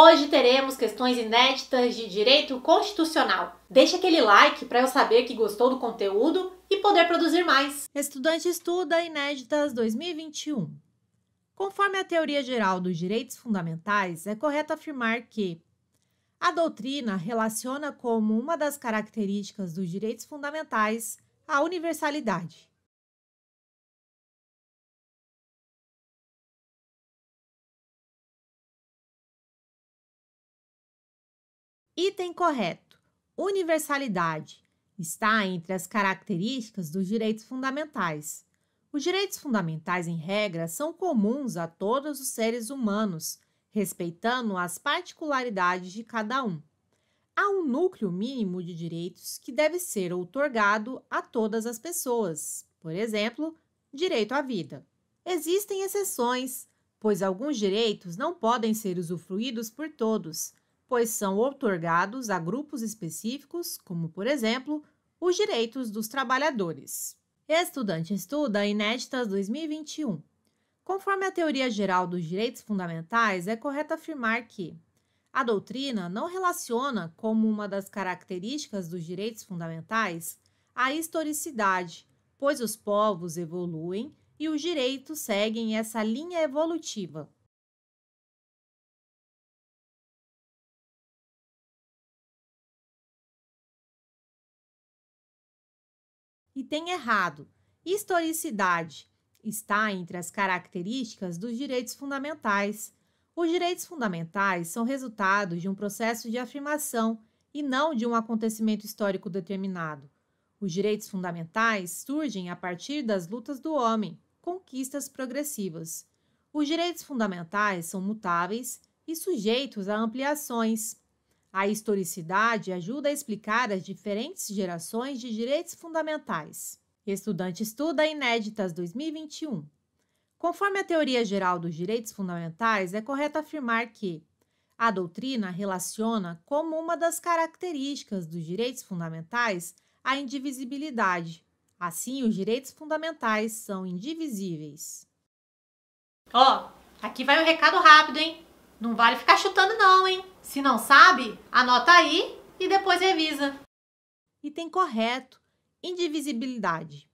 Hoje teremos questões inéditas de direito constitucional. Deixe aquele like para eu saber que gostou do conteúdo e poder produzir mais. Estudante estuda Inéditas 2021. Conforme a teoria geral dos direitos fundamentais, é correto afirmar que a doutrina relaciona como uma das características dos direitos fundamentais a universalidade. Item correto: universalidade. Está entre as características dos direitos fundamentais. Os direitos fundamentais, em regra, são comuns a todos os seres humanos, respeitando as particularidades de cada um. Há um núcleo mínimo de direitos que deve ser outorgado a todas as pessoas, por exemplo, direito à vida. Existem exceções, pois alguns direitos não podem ser usufruídos por todos, pois são outorgados a grupos específicos, como, por exemplo, os direitos dos trabalhadores. Estudante estuda Inéditas 2021. Conforme a teoria geral dos direitos fundamentais, é correto afirmar que a doutrina não relaciona como uma das características dos direitos fundamentais a historicidade, pois os povos evoluem e os direitos seguem essa linha evolutiva. e tem errado. Historicidade está entre as características dos direitos fundamentais. Os direitos fundamentais são resultado de um processo de afirmação e não de um acontecimento histórico determinado. Os direitos fundamentais surgem a partir das lutas do homem, conquistas progressivas. Os direitos fundamentais são mutáveis e sujeitos a ampliações. A historicidade ajuda a explicar as diferentes gerações de direitos fundamentais. Estudante estuda Inéditas 2021. Conforme a teoria geral dos direitos fundamentais, é correto afirmar que a doutrina relaciona como uma das características dos direitos fundamentais a indivisibilidade. Assim, os direitos fundamentais são indivisíveis. Ó, oh, aqui vai um recado rápido, hein? Não vale ficar chutando, não, hein? Se não sabe, anota aí e depois revisa. Item correto: indivisibilidade.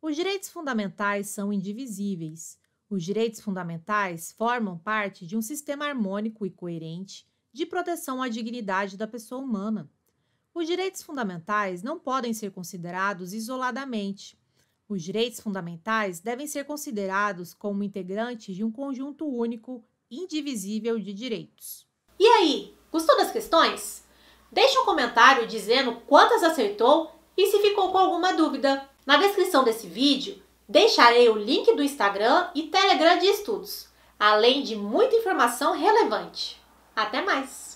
Os direitos fundamentais são indivisíveis. Os direitos fundamentais formam parte de um sistema harmônico e coerente de proteção à dignidade da pessoa humana. Os direitos fundamentais não podem ser considerados isoladamente. Os direitos fundamentais devem ser considerados como integrantes de um conjunto único, indivisível de direitos. E aí, gostou das questões? Deixe um comentário dizendo quantas acertou e se ficou com alguma dúvida. Na descrição desse vídeo, deixarei o link do Instagram e Telegram de estudos, além de muita informação relevante. Até mais!